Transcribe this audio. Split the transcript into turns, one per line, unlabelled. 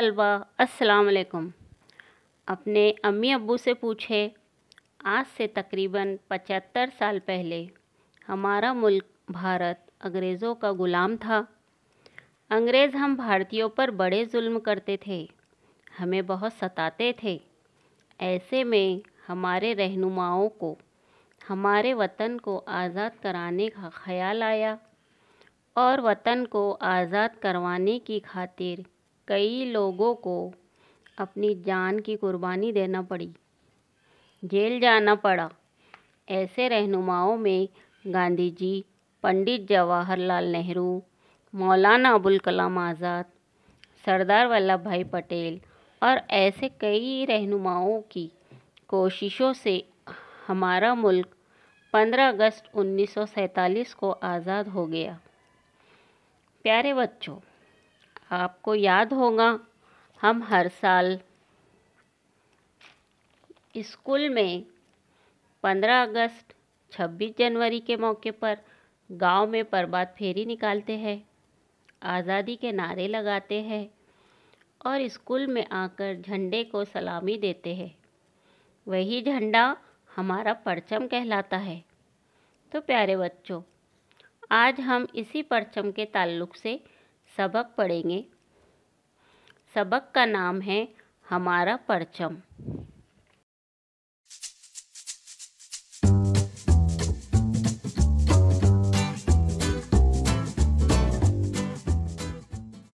तलबा असलकुम अपने अम्मी अबू से पूछे आज से तकरीबन पचहत्तर साल पहले हमारा मुल्क भारत अंग्रेज़ों का ग़ुलाम था अंग्रेज़ हम भारतीयों पर बड़े जुल्म करते थे हमें बहुत सताते थे ऐसे में हमारे रहनुमाओं को हमारे वतन को आज़ाद कराने का ख्याल आया और वतन को आज़ाद करवाने की खातिर कई लोगों को अपनी जान की कुर्बानी देना पड़ी जेल जाना पड़ा ऐसे रहनुमाओं में गांधी जी पंडित जवाहरलाल नेहरू मौलाना अबुल कलाम आज़ाद सरदार वल्लभ भाई पटेल और ऐसे कई रहनुमाओं की कोशिशों से हमारा मुल्क 15 अगस्त 1947 को आज़ाद हो गया प्यारे बच्चों आपको याद होगा हम हर साल स्कूल में 15 अगस्त 26 जनवरी के मौके पर गांव में प्रभात फेरी निकालते हैं आज़ादी के नारे लगाते हैं और स्कूल में आकर झंडे को सलामी देते हैं वही झंडा हमारा परचम कहलाता है तो प्यारे बच्चों आज हम इसी परचम के ताल्लुक से सबक पढ़ेंगे सबक का नाम है हमारा परचम